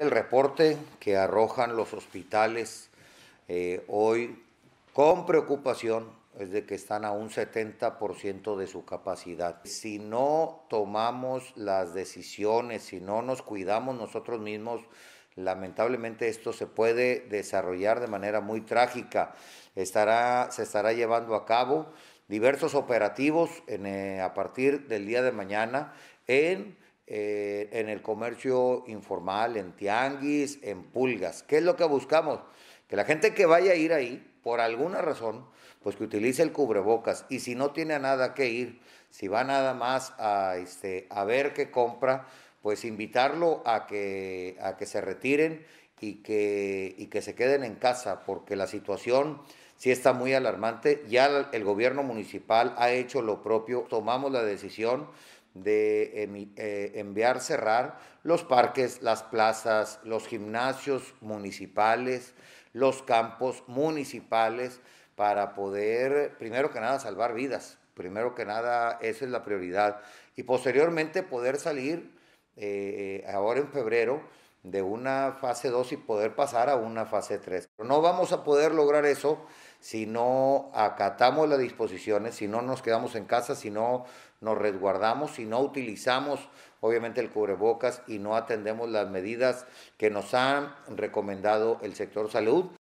El reporte que arrojan los hospitales eh, hoy con preocupación es de que están a un 70% de su capacidad. Si no tomamos las decisiones, si no nos cuidamos nosotros mismos, lamentablemente esto se puede desarrollar de manera muy trágica. se estará llevando a cabo diversos operativos eh, a partir del día de mañana en eh, en el comercio informal, en tianguis, en pulgas. ¿Qué es lo que buscamos? Que la gente que vaya a ir ahí, por alguna razón, pues que utilice el cubrebocas. Y si no tiene nada que ir, si va nada más a, este, a ver qué compra, pues invitarlo a que, a que se retiren y que, y que se queden en casa, porque la situación sí está muy alarmante. Ya el gobierno municipal ha hecho lo propio, tomamos la decisión de eh, enviar cerrar los parques, las plazas, los gimnasios municipales, los campos municipales, para poder, primero que nada, salvar vidas. Primero que nada, esa es la prioridad. Y posteriormente poder salir, eh, ahora en febrero, de una fase 2 y poder pasar a una fase 3. Pero no vamos a poder lograr eso si no acatamos las disposiciones, si no nos quedamos en casa, si no nos resguardamos, si no utilizamos obviamente el cubrebocas y no atendemos las medidas que nos han recomendado el sector salud